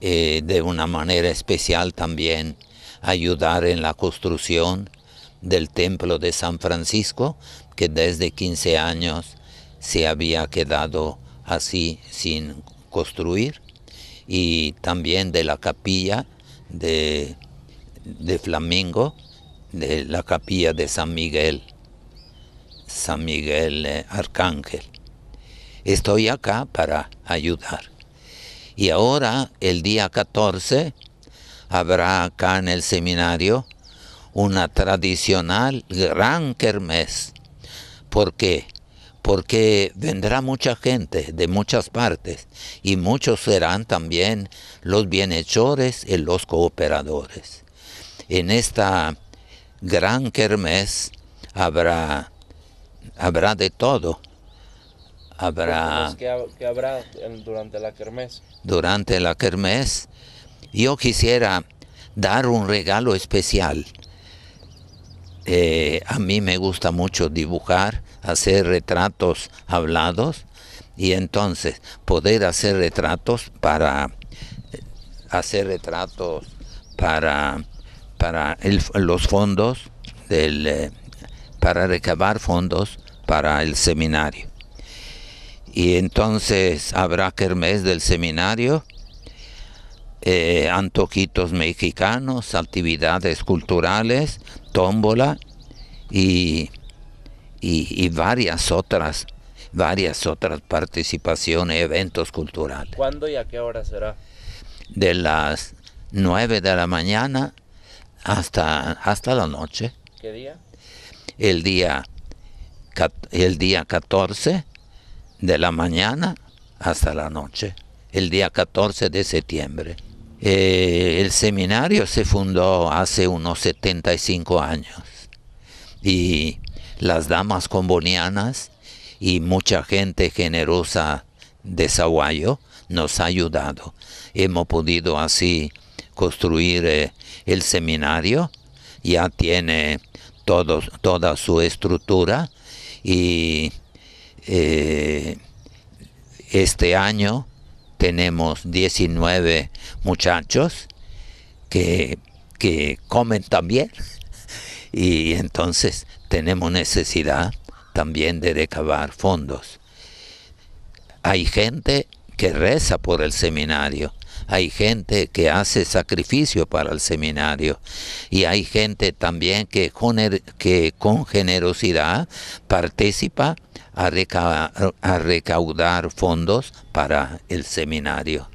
Eh, de una manera especial también ayudar en la construcción del templo de San Francisco, que desde 15 años se había quedado así sin construir, y también de la capilla de, de Flamingo, de la capilla de San Miguel, San Miguel eh, Arcángel. Estoy acá para ayudar. Y ahora, el día 14, habrá acá en el seminario una tradicional gran kermés. ¿Por qué? Porque vendrá mucha gente de muchas partes y muchos serán también los bienhechores y los cooperadores. En esta gran kermés habrá, habrá de todo habrá... habrá durante la kermés. Durante la kermés. Yo quisiera dar un regalo especial. Eh, a mí me gusta mucho dibujar, hacer retratos hablados y entonces poder hacer retratos para eh, hacer retratos para, para los fondos del, eh, para recabar fondos para el seminario. Y entonces habrá kermés del seminario, eh, antojitos mexicanos, actividades culturales, tómbola y, y, varias otras varias otras participaciones, eventos culturales. ¿Cuándo y a qué hora será? De las 9 de la mañana hasta, hasta la noche. ¿Qué día? El día, el día 14 de la mañana hasta la noche, el día 14 de septiembre. Eh, el seminario se fundó hace unos 75 años y las damas combonianas y mucha gente generosa de Saguayo nos ha ayudado. Hemos podido así construir eh, el seminario, ya tiene toda su estructura y eh, este año tenemos 19 muchachos que, comen también y entonces tenemos necesidad también de recabar fondos. Hay gente que reza por el seminario, hay gente que hace sacrificio para el seminario y hay gente también que que con generosidad participa a, recaudar fondos para el seminario.